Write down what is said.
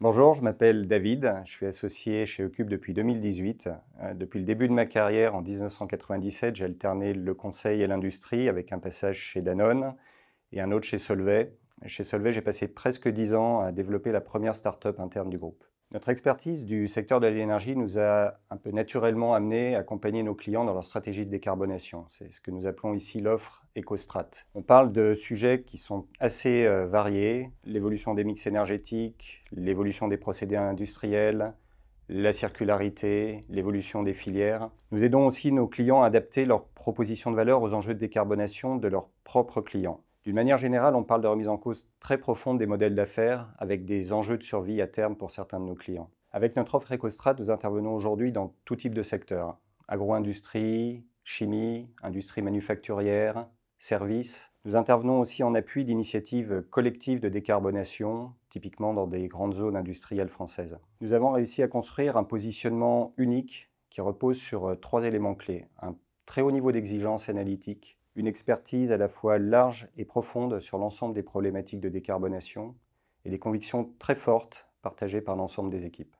Bonjour, je m'appelle David, je suis associé chez Occupe depuis 2018. Euh, depuis le début de ma carrière en 1997, j'ai alterné le conseil et l'industrie avec un passage chez Danone et un autre chez Solvay. Chez Solvay, j'ai passé presque 10 ans à développer la première start-up interne du groupe. Notre expertise du secteur de l'énergie nous a un peu naturellement amené à accompagner nos clients dans leur stratégie de décarbonation. C'est ce que nous appelons ici l'offre EcoStrat. On parle de sujets qui sont assez euh, variés, l'évolution des mix énergétiques, l'évolution des procédés industriels, la circularité, l'évolution des filières. Nous aidons aussi nos clients à adapter leurs propositions de valeur aux enjeux de décarbonation de leurs propres clients. D'une manière générale, on parle de remise en cause très profonde des modèles d'affaires avec des enjeux de survie à terme pour certains de nos clients. Avec notre offre EcoStrat, nous intervenons aujourd'hui dans tout type de secteurs agro-industrie, chimie, industrie manufacturière, services. Nous intervenons aussi en appui d'initiatives collectives de décarbonation, typiquement dans des grandes zones industrielles françaises. Nous avons réussi à construire un positionnement unique qui repose sur euh, trois éléments clés. Un très haut niveau d'exigence analytique, une expertise à la fois large et profonde sur l'ensemble des problématiques de décarbonation et des convictions très fortes partagées par l'ensemble des équipes.